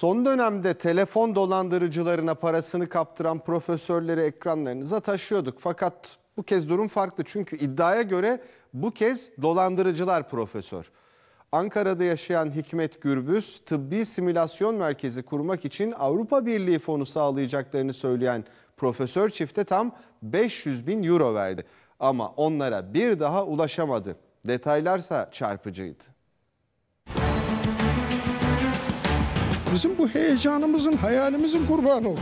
Son dönemde telefon dolandırıcılarına parasını kaptıran profesörleri ekranlarınıza taşıyorduk. Fakat bu kez durum farklı çünkü iddiaya göre bu kez dolandırıcılar profesör. Ankara'da yaşayan Hikmet Gürbüz, tıbbi simülasyon merkezi kurmak için Avrupa Birliği fonu sağlayacaklarını söyleyen profesör çifte tam 500 bin euro verdi. Ama onlara bir daha ulaşamadı. Detaylarsa çarpıcıydı. Bizim bu heyecanımızın, hayalimizin kurbanı oldu.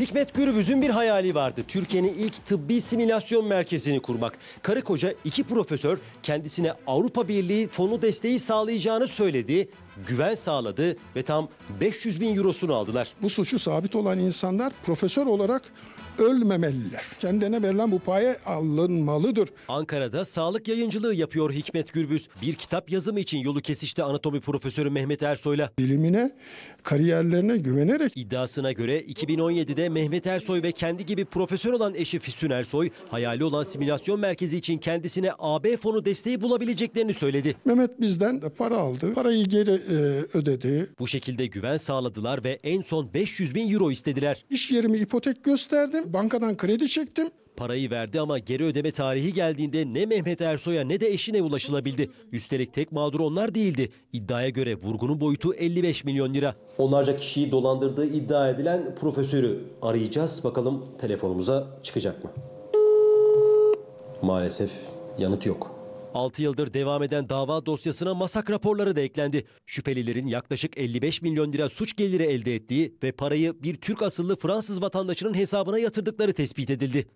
Hikmet Gürbüz'ün bir hayali vardı. Türkiye'nin ilk tıbbi simülasyon merkezini kurmak. Karı koca iki profesör kendisine Avrupa Birliği fonu desteği sağlayacağını söyledi güven sağladı ve tam 500 bin eurosunu aldılar. Bu suçu sabit olan insanlar profesör olarak ölmemeliler. Kendine verilen bu paye alınmalıdır. Ankara'da sağlık yayıncılığı yapıyor Hikmet Gürbüz. Bir kitap yazımı için yolu kesişti anatomi profesörü Mehmet Ersoy'la. Bilimine, kariyerlerine güvenerek. İddiasına göre 2017'de Mehmet Ersoy ve kendi gibi profesör olan eşi Füsun Ersoy, hayali olan simülasyon merkezi için kendisine AB fonu desteği bulabileceklerini söyledi. Mehmet bizden para aldı. Parayı geri e, ödedi. Bu şekilde güven sağladılar ve en son 500 bin euro istediler. İş yerimi ipotek gösterdim, bankadan kredi çektim. Parayı verdi ama geri ödeme tarihi geldiğinde ne Mehmet Ersoy'a ne de eşine ulaşılabildi. Üstelik tek mağdur onlar değildi. İddiaya göre vurgunun boyutu 55 milyon lira. Onlarca kişiyi dolandırdığı iddia edilen profesörü arayacağız. Bakalım telefonumuza çıkacak mı? Maalesef yanıt yok. 6 yıldır devam eden dava dosyasına masak raporları da eklendi. Şüphelilerin yaklaşık 55 milyon lira suç geliri elde ettiği ve parayı bir Türk asıllı Fransız vatandaşının hesabına yatırdıkları tespit edildi.